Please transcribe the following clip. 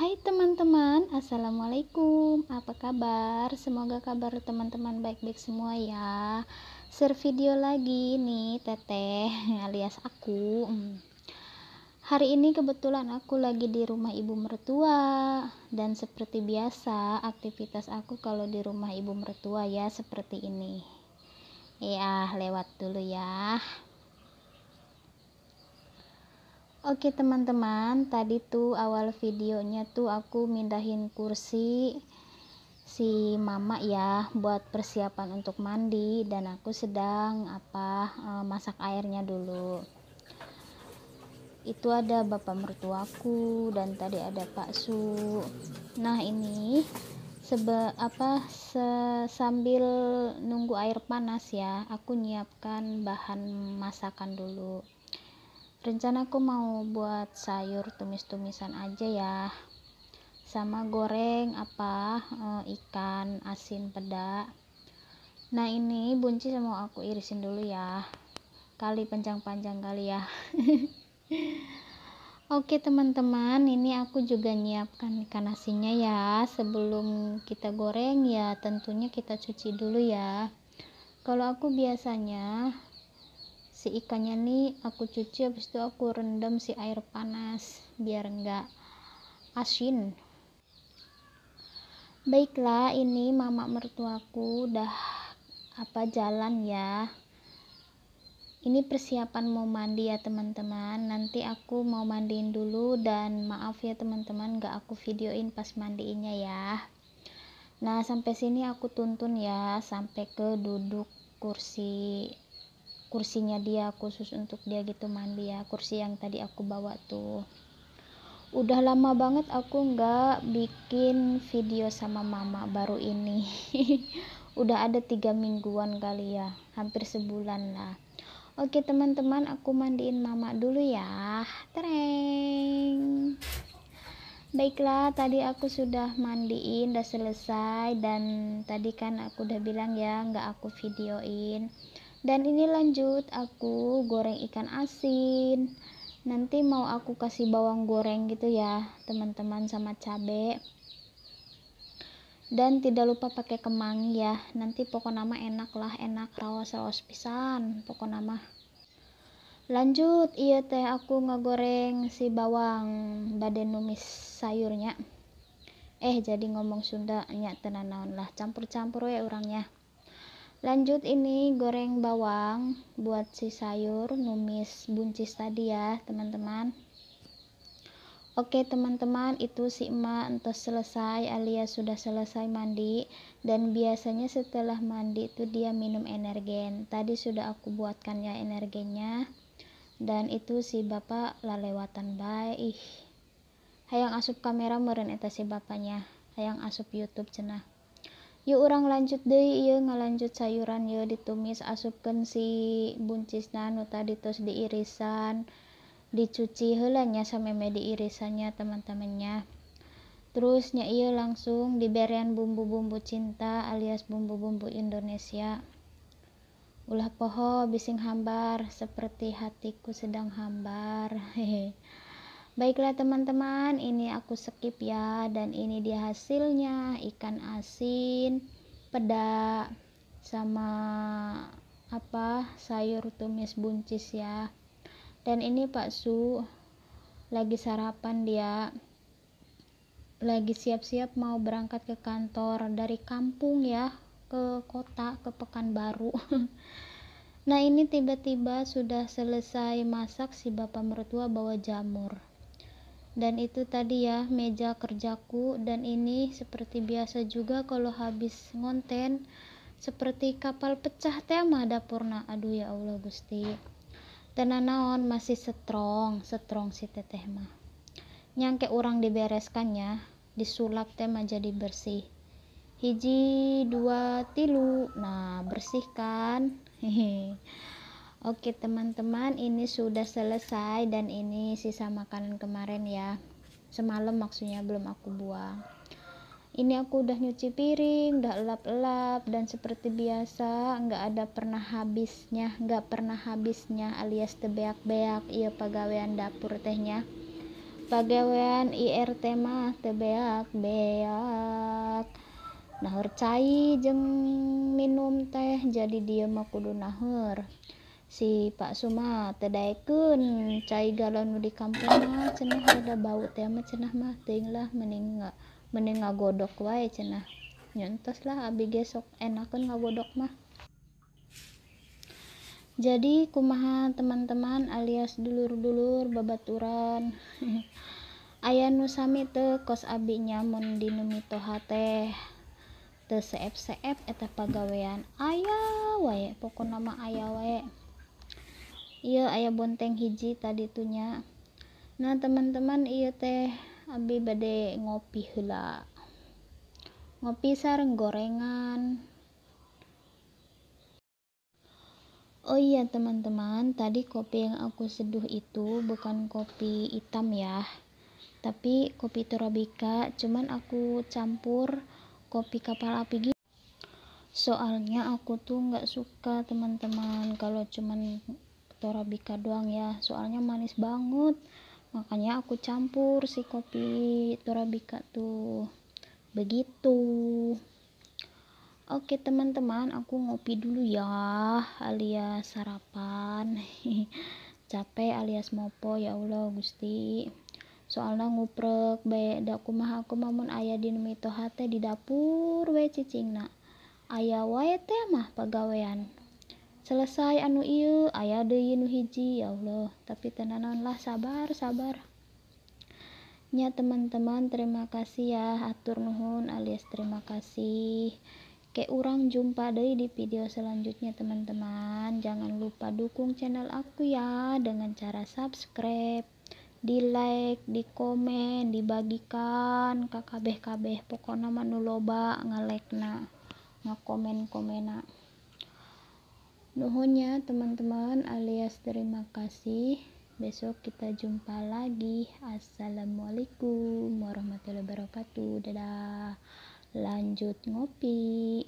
Hai teman-teman, Assalamualaikum Apa kabar? Semoga kabar teman-teman baik-baik semua ya Share video lagi nih teteh alias aku hmm. Hari ini kebetulan aku lagi di rumah ibu mertua Dan seperti biasa aktivitas aku kalau di rumah ibu mertua ya seperti ini Ya lewat dulu ya Oke teman-teman, tadi tuh awal videonya tuh aku mindahin kursi si mama ya buat persiapan untuk mandi dan aku sedang apa eh, masak airnya dulu. Itu ada bapak mertuaku dan tadi ada Pak Su. Nah, ini sebe apa sambil nunggu air panas ya, aku nyiapkan bahan masakan dulu rencana aku mau buat sayur tumis-tumisan aja ya sama goreng apa e, ikan asin peda nah ini bunci sama aku irisin dulu ya kali panjang-panjang kali ya oke teman-teman ini aku juga nyiapkan ikan asinnya ya sebelum kita goreng ya tentunya kita cuci dulu ya kalau aku biasanya si ikannya nih aku cuci habis itu aku rendam si air panas biar enggak asin baiklah ini mama mertuaku udah apa jalan ya ini persiapan mau mandi ya teman-teman nanti aku mau mandiin dulu dan maaf ya teman-teman gak aku videoin pas mandiinnya ya nah sampai sini aku tuntun ya sampai ke duduk kursi kursinya dia khusus untuk dia gitu mandi ya kursi yang tadi aku bawa tuh udah lama banget aku nggak bikin video sama mama baru ini udah ada tiga mingguan kali ya hampir sebulan lah oke teman-teman aku mandiin mama dulu ya tereng baiklah tadi aku sudah mandiin udah selesai dan tadi kan aku udah bilang ya nggak aku videoin dan ini lanjut aku goreng ikan asin nanti mau aku kasih bawang goreng gitu ya teman-teman sama cabe dan tidak lupa pakai kemang ya nanti pokok nama enak lah enak rawas rawas pisan pokok nama lanjut iya teh aku ngegoreng si bawang badan numis sayurnya eh jadi ngomong Sunda nya tenanawan lah campur-campur ya orangnya lanjut ini goreng bawang buat si sayur numis buncis tadi ya teman-teman Oke teman-teman itu si emak entah selesai alias sudah selesai mandi dan biasanya setelah mandi itu dia minum energen tadi sudah aku buatkan ya energennya dan itu si bapak lalewatan baik hayang asup kamera meren itu si bapaknya hayang asup youtube cenah yuk orang lanjut deh ia ngelanjut sayuran ya ditumis asupkan si buncisna nu tadi terus diirisan dicuci helanya sama di irisannya teman-temannya terusnya ia langsung diberian bumbu-bumbu cinta alias bumbu-bumbu Indonesia ulah poho bising hambar seperti hatiku sedang hambar hehe Baiklah teman-teman, ini aku skip ya dan ini dia hasilnya ikan asin, peda sama apa? sayur tumis buncis ya. Dan ini Pak Su lagi sarapan dia. Lagi siap-siap mau berangkat ke kantor dari kampung ya ke kota, ke Pekanbaru. nah, ini tiba-tiba sudah selesai masak si bapak mertua bawa jamur dan itu tadi ya meja kerjaku dan ini seperti biasa juga kalau habis ngonten seperti kapal pecah tema dapurna aduh ya Allah Gusti tenanaon masih setrong setrong si teteh mah nyangke orang dibereskan ya disulap tema jadi bersih hiji dua tilu nah bersihkan hehehe Oke teman-teman ini sudah selesai dan ini sisa makanan kemarin ya semalam maksudnya belum aku buang ini aku udah nyuci piring udah lap-lap dan seperti biasa nggak ada pernah habisnya nggak pernah habisnya alias tebeak-beak iya pegawaian dapur tehnya pegawaian IRT mah tebeak-beak nahur cai jeng minum teh jadi dia mah kudu nahur si Pak Suma tedaikun cai galon di kampung mah cenah ada bau teh mah cenah mah teuing lah mending mending ngagodok wae cenah nyontos lah abi gesok enakan ngagodok mah jadi kumaha teman-teman alias dulur-dulur babaturan ayah nusami teh kos abi nyamun di numitoha teh teh seep-seep eta pagawean ayah wae pokok nama ayah wae iya ayah bonteng hiji tadi tunya nah teman-teman iya teh abi bade ngopi hela ngopi sarang gorengan oh iya teman-teman tadi kopi yang aku seduh itu bukan kopi hitam ya tapi kopi torabika cuman aku campur kopi kapal api gitu soalnya aku tuh nggak suka teman-teman kalau cuman Torabika doang ya soalnya manis banget makanya aku campur si kopi Torabika tuh begitu oke teman-teman aku ngopi dulu ya alias sarapan capek alias mopo ya Allah Gusti soalnya nguprek baik daku maha aku mamun ayah di hati di dapur we nak. ayah wae teh mah pegawaian selesai anu iu ayah deui nu hiji ya Allah tapi tenananlah sabar sabar nya teman-teman terima kasih ya atur nuhun alias terima kasih ke orang jumpa deh di video selanjutnya teman-teman jangan lupa dukung channel aku ya dengan cara subscribe di like, di komen, dibagikan ke kabeh-kabeh pokoknya manu loba ngelekna ngakomen-komena Nuhunya teman-teman alias terima kasih. Besok kita jumpa lagi. Assalamualaikum warahmatullahi wabarakatuh. Dadah. Lanjut ngopi.